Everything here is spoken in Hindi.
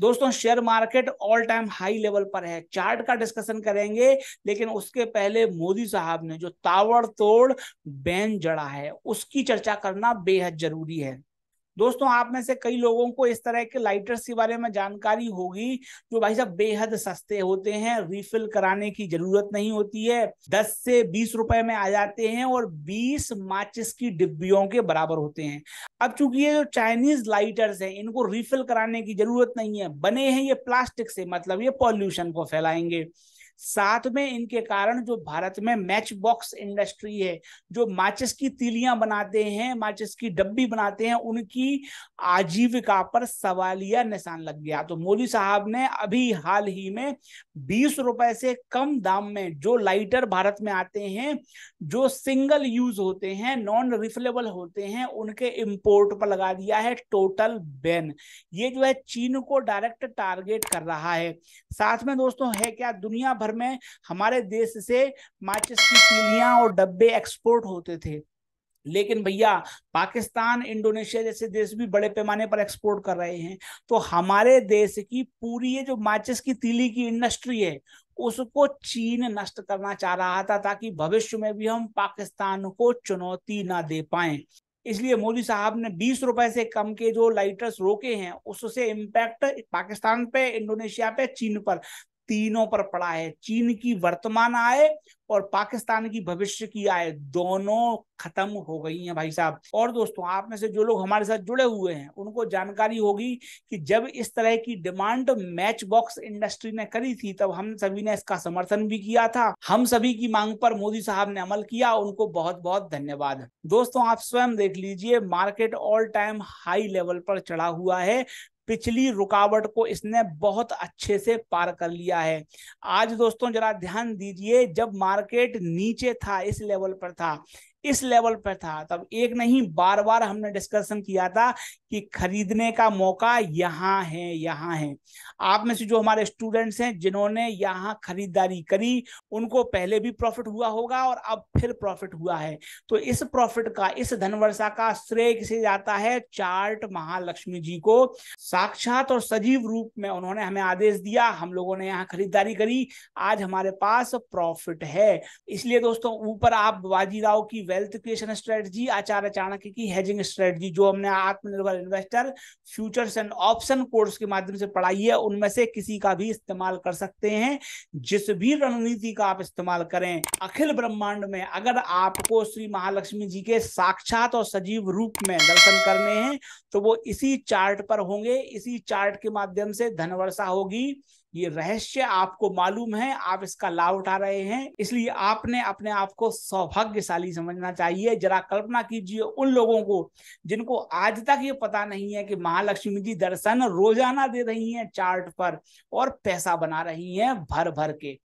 दोस्तों share market all time high level पर है चार्ट का डिस्कशन करेंगे लेकिन उसके पहले मोदी साहब ने जो तावड़ तोड़ बैन जड़ा है उसकी चर्चा करना बेहद जरूरी है दोस्तों आप में से कई लोगों को इस तरह के लाइटर्स के बारे में जानकारी होगी जो भाई साहब बेहद सस्ते होते हैं रिफिल कराने की जरूरत नहीं होती है दस से बीस रुपए में आ जाते हैं और बीस माचिस की डिब्बियों के बराबर होते हैं अब चूंकि ये जो चाइनीज लाइटर्स हैं इनको रिफिल कराने की जरूरत नहीं है बने हैं ये प्लास्टिक से मतलब ये पॉल्यूशन को फैलाएंगे साथ में इनके कारण जो भारत में मैच बॉक्स इंडस्ट्री है जो माचिस की तीलियां बनाते हैं माचिस की डब्बी बनाते हैं उनकी आजीविका पर सवालिया निशान लग गया तो मोदी साहब ने अभी हाल ही में बीस रुपए से कम दाम में जो लाइटर भारत में आते हैं जो सिंगल यूज होते हैं नॉन रिफिलेबल होते हैं उनके इम्पोर्ट पर लगा दिया है टोटल बैन ये जो है चीन को डायरेक्ट टारगेट कर रहा है साथ में दोस्तों है क्या दुनिया भर में हमारे देश से माचिस की पीलियां और डब्बे एक्सपोर्ट होते थे लेकिन भैया पाकिस्तान इंडोनेशिया जैसे देश भी बड़े पैमाने पर एक्सपोर्ट कर रहे हैं तो हमारे देश की पूरी ये जो माचिस की तीली की इंडस्ट्री है उसको चीन नष्ट करना चाह रहा था ताकि भविष्य में भी हम पाकिस्तान को चुनौती ना दे पाए इसलिए मोदी साहब ने बीस रुपए से कम के जो लाइटर्स रोके हैं उससे इम्पैक्ट पाकिस्तान पे इंडोनेशिया पे चीन पर तीनों पर पड़ा है चीन की वर्तमान आय और पाकिस्तान की भविष्य की आय दोनों खत्म हो गई हैं भाई साहब और दोस्तों आप में से जो लोग हमारे साथ जुड़े हुए हैं उनको जानकारी होगी कि जब इस तरह की डिमांड मैच बॉक्स इंडस्ट्री ने करी थी तब हम सभी ने इसका समर्थन भी किया था हम सभी की मांग पर मोदी साहब ने अमल किया उनको बहुत बहुत धन्यवाद दोस्तों आप स्वयं देख लीजिए market all time high level पर चढ़ा हुआ है पिछली रुकावट को इसने बहुत अच्छे से पार कर लिया है आज दोस्तों जरा ध्यान दीजिए जब मार्केट नीचे था इस लेवल पर था इस लेवल पर था तब एक नहीं बार बार हमने डिस्कशन किया था कि खरीदने का मौका यहाँ है यहाँ है आप में से जो हमारे स्टूडेंट्स हैं जिन्होंने यहाँ खरीदारी करी उनको पहले भी प्रॉफिट हुआ होगा और अब फिर प्रॉफिट हुआ है तो इस प्रॉफिट का इस धनवर्षा का श्रेय किसे जाता है चार्ट महालक्ष्मी जी को साक्षात और सजीव रूप में उन्होंने हमें आदेश दिया हम लोगों ने यहाँ खरीदारी करी आज हमारे पास प्रॉफिट है इसलिए दोस्तों ऊपर आप बाजीराव की wealth creation strategy Acharya Chanakya की हेजिंग स्ट्रेटजी जो हमने आत्मनिर्भर investor futures and option course के माध्यम से पढ़ाई है उनमें से किसी का भी इस्तेमाल कर सकते हैं जिस भी रणनीति का आप इस्तेमाल करें अखिल ब्रह्मांड में अगर आपको श्री महालक्ष्मी जी के साक्षात और सजीव रूप में दर्शन करने हैं तो वो इसी चार्ट पर होंगे इसी चार्ट के माध्यम से धनवर्षा होगी ये रहस्य आपको मालूम है आप इसका लाभ उठा रहे हैं इसलिए आपने अपने आप को सौभाग्यशाली समझना रखना चाहिए जरा कल्पना कीजिए उन लोगों को जिनको आज तक ये पता नहीं है कि महालक्ष्मी जी दर्शन रोजाना दे रही हैं चार्ट पर और पैसा बना रही हैं भर भर के